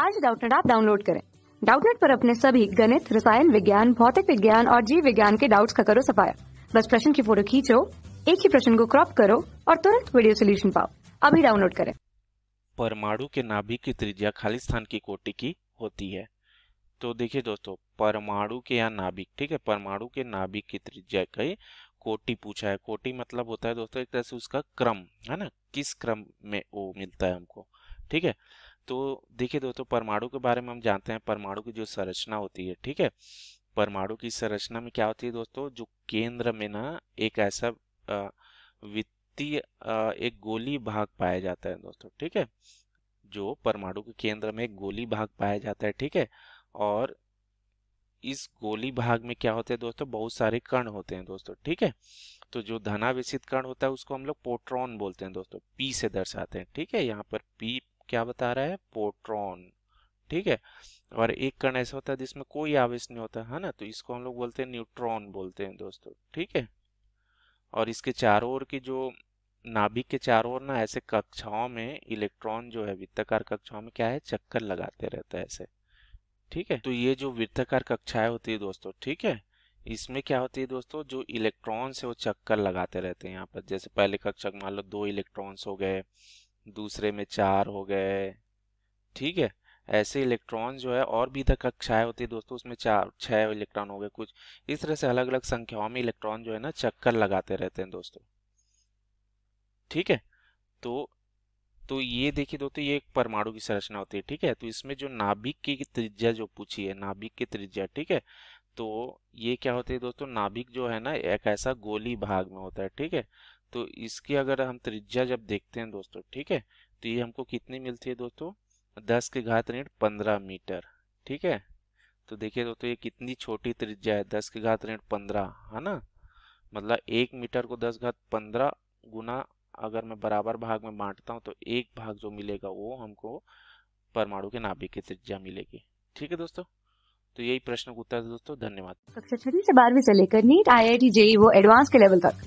आज डाउटनेट आप डाउनलोड करें डाउटनेट पर अपने सभी गणित रसायन विज्ञान भौतिक विज्ञान और जीव विज्ञान के डाउट्स का करो सफाया बस प्रश्न की फोटो खींचो एक ही प्रश्न को क्रॉप करो और तुरंत वीडियो सोल्यूशन पाओ अभी डाउनलोड करें परमाणु के नाभिक की त्रिज्या खाली स्थान की कोटि की होती है तो देखिए दोस्तों परमाणु के या नाभिक ठीक है परमाणु के नाभिक की त्रिज्या कई कोटि पूछा है कोटि मतलब होता है दोस्तों एक तरह से उसका क्रम है ना किस क्रम में वो मिलता है हमको ठीक है तो देखिए दोस्तों परमाणु के बारे में हम जानते हैं परमाणु की जो संरचना होती है ठीक है परमाणु की संरचना में क्या होती है दोस्तों जो केंद्र में ना एक ऐसा वित्तीय एक गोली भाग पाया जाता है दोस्तों ठीक है जो परमाणु के केंद्र में एक गोली भाग पाया जाता है ठीक है और इस गोली भाग में क्या होते हैं दोस्तों बहुत सारे कण होते हैं दोस्तों ठीक है तो जो धनावेश कण होता है उसको हम लोग पोट्रॉन बोलते हैं दोस्तों पी से दर्शाते हैं ठीक है यहाँ पर पी क्या बता रहा है पोट्रॉन ठीक है और एक कण ऐसा होता है जिसमें कोई आवेश नहीं होता है ना तो इसको हम लोग बोलते हैं न्यूट्रॉन बोलते हैं दोस्तों ठीक है और इसके चारों ओर की जो नाभिक के चारों ओर ना ऐसे कक्षाओं में इलेक्ट्रॉन जो है वित्तकार कक्षाओं में क्या है चक्कर लगाते रहता है ऐसे ठीक है तो ये जो वित्तकार कक्षाएं होती है दोस्तों ठीक है इसमें क्या होती है दोस्तों जो इलेक्ट्रॉन्स है वो चक्कर लगाते रहते हैं यहाँ पर जैसे पहले कक्षक मान लो दो इलेक्ट्रॉन्स हो गए दूसरे में चार हो गए ठीक है ऐसे इलेक्ट्रॉन जो है और भी तक कक्षाएं होती है दोस्तों उसमें चार छः इलेक्ट्रॉन हो गए कुछ इस तरह से अलग अलग संख्याओं में इलेक्ट्रॉन जो है ना चक्कर लगाते रहते हैं दोस्तों ठीक है तो तो ये देखिए दोस्तों ये एक परमाणु की संरचना होती है ठीक है तो इसमें जो नाभिक की त्रिज्या जो पूछी है नाभिक की त्रिज्या ठीक है तो ये क्या होती है दोस्तों नाभिक जो है ना एक ऐसा गोली भाग में होता है ठीक है तो इसकी अगर हम त्रिज्या जब देखते हैं दोस्तों ठीक है तो ये हमको कितनी मिलती है दोस्तों दस के घात ऋण पंद्रह मीटर ठीक है तो देखिए दोस्तों ये कितनी छोटी त्रिज्या है दस के घात ऋण पंद्रह है ना मतलब एक मीटर को दस घात पंद्रह गुना अगर मैं बराबर भाग में बांटता हूँ तो एक भाग जो मिलेगा वो हमको परमाणु के नाभिक की त्रिज्या मिलेगी ठीक है दोस्तों तो यही प्रश्न का उत्तर दोस्तों धन्यवाद कक्षा छठी से बारहवीं से लेकर NEET I I T JEE वो एडवांस के लेवल तक